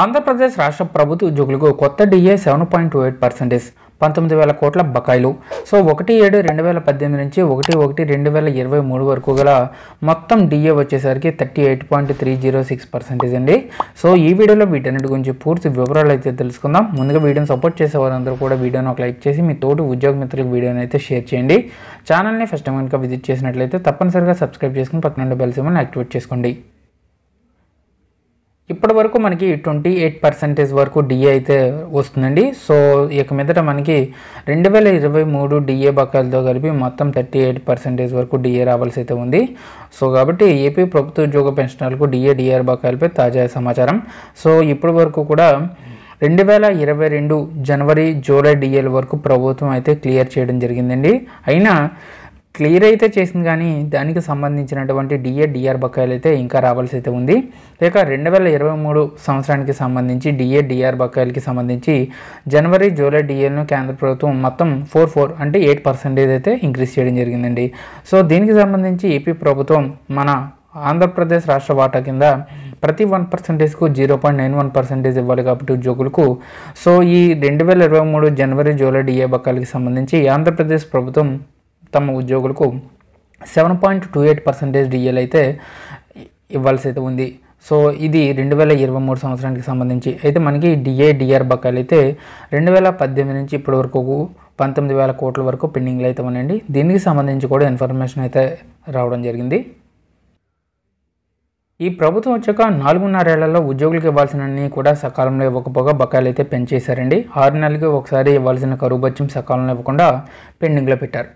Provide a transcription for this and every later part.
ఆంధ్రప్రదేశ్ రాష్ట్ర ప్రభుత్వ ఉద్యోగులకు కొత్త DA seven point two eight percentage పంతొమ్మిది వేల కోట్ల బకాయిలు సో ఒకటి ఏడు రెండు వేల పద్దెనిమిది నుంచి ఒకటి ఒకటి రెండు వేల ఇరవై మూడు వరకు గల మొత్తం డిఏ వచ్చేసరికి thirty eight point three zero six percentage అండి సో ఈ వీడియోలో వీటన్నిటి గురించి పూర్తి వివరాలు అయితే తెలుసుకుందాం ముందుగా వీడియోని సపోర్ట్ చేసే వారందరూ కూడా వీడియోని ఒక లైక్ చేసి మీ తోటి ఉద్యోగ మిత్రులకు వీడియోని అయితే షేర్ చేయండి ఛానల్ని ఫస్ట్ టైం కనుక విజిట్ చేసినట్లయితే తప్పనిసరిగా సబ్స్క్రైబ్ చేసుకుని పక్కన బెల్ సిమ్మని యాక్టివేట్ చేసుకోండి ఇప్పటి వరకు మనకి ట్వంటీ ఎయిట్ పర్సెంటేజ్ వరకు డిఏ అయితే వస్తుందండి సో ఇక మీదట మనకి రెండు వేల ఇరవై మూడు డిఏ బకాయిలతో కలిపి మొత్తం థర్టీ ఎయిట్ పర్సెంటేజ్ వరకు డిఏ రావాల్సి అయితే ఉంది సో కాబట్టి ఏపీ ప్రభుత్వ ఉద్యోగ పెన్షనర్లకు డిఏ డిఆర్ బకాయిలపై తాజా సమాచారం సో ఇప్పటి వరకు కూడా రెండు వేల ఇరవై రెండు జనవరి జూలై డిఏల వరకు ప్రభుత్వం అయితే క్లియర్ చేయడం జరిగిందండి అయినా క్లియర్ అయితే చేసింది కానీ దానికి సంబంధించినటువంటి డిఏ డిఆర్ బకాయిలు అయితే ఇంకా రావాల్సి అయితే ఉంది లేక రెండు వేల ఇరవై మూడు సంవత్సరానికి సంబంధించి డిఏ డిఆర్ బకాయిలకి సంబంధించి జనవరి జూలై డిఏలను కేంద్ర ప్రభుత్వం మొత్తం ఫోర్ ఫోర్ అంటే ఎయిట్ పర్సెంటేజ్ అయితే ఇంక్రీజ్ చేయడం జరిగిందండి సో దీనికి సంబంధించి ఏపీ ప్రభుత్వం మన ఆంధ్రప్రదేశ్ రాష్ట్ర వాటా కింద ప్రతి వన్ పర్సెంటేజ్కు zero point nine one percentage ఇవ్వాలి కాబట్టి ఉద్యోగులకు సో ఈ రెండు వేల ఇరవై మూడు జనవరి జూలై డిఏ బకాలకి సంబంధించి ఆంధ్రప్రదేశ్ ప్రభుత్వం తమ ఉద్యోగులకు seven point two eight percentage డిఎల్ e అయితే ఇవ్వాల్సి అయితే ఉంది సో ఇది రెండు వేల ఇరవై మూడు సంవత్సరానికి సంబంధించి అయితే మనకి డిఏ డిఆర్ e బకాయిలు అయితే రెండు వేల పద్దెనిమిది నుంచి ఇప్పటి వరకు పంతొమ్మిది వేల కోట్ల వరకు పెండింగ్లు అయితే ఉన్నాయండి దీనికి సంబంధించి కూడా ఇన్ఫర్మేషన్ అయితే రావడం జరిగింది ఈ ప్రభుత్వం వచ్చాక నాలుగున్నరేళ్లలో ఉద్యోగులకు ఇవ్వాల్సిన కూడా సకాలంలో ఇవ్వకపోగా బకాయిలు అయితే పెంచేశారండి ఆరు నెలలకి ఒకసారి ఇవ్వాల్సిన కరువు బత్యం సకాలంలో ఇవ్వకుండా పెండింగ్లో పెట్టారు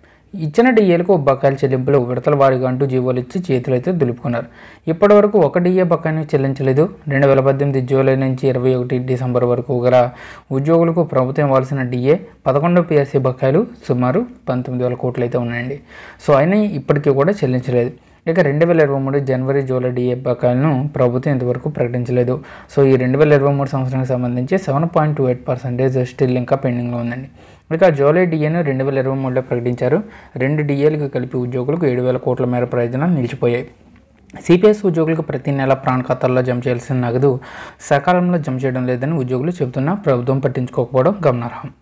ఇచ్చిన డిఏలకు బకాయిల చెల్లింపులు విడతల వారిగా అంటూ జీవోలు ఇచ్చి చేతులు అయితే దులుపుకున్నారు ఇప్పటి వరకు ఒక డిఏ బకాయిని చెల్లించలేదు రెండు వేల పద్దెనిమిది జూలై నుంచి ఇరవై ఒకటి డిసెంబర్ వరకు గల ఉద్యోగులకు ప్రభుత్వం ఇవ్వాల్సిన డిఏ పదకొండు పిఎస్సీ బకాయిలు సుమారు పంతొమ్మిది వేల కోట్లు అయితే ఉన్నాయండి సో అయినా ఇప్పటికీ కూడా చెల్లించలేదు ఇక రెండు వేల ఇరవై మూడు జనవరి జూలై డిఏ బకాయిలను ప్రభుత్వం ఇంతవరకు ప్రకటించలేదు సో ఈ రెండు వేల ఇరవై మూడు సంవత్సరానికి సంబంధించి seven point two eight percentage still ఇంకా పెండింగ్లో ఉందండి ఇక జూలై డిఏను రెండు వేల ఇరవై మూడులో ప్రకటించారు రెండు డిఏలకు కలిపి ఉద్యోగులకు ఏడు వేల కోట్ల మేర ప్రయోజనాలు నిలిచిపోయాయి సిపిఎస్ ఉద్యోగులకు ప్రతి నెల ప్రాణ ఖాతాల్లో జమ చేయాల్సిన నగదు సకాలంలో జమ చేయడం లేదని ఉద్యోగులు చెబుతున్నా ప్రభుత్వం పట్టించుకోకపోవడం గమనార్హం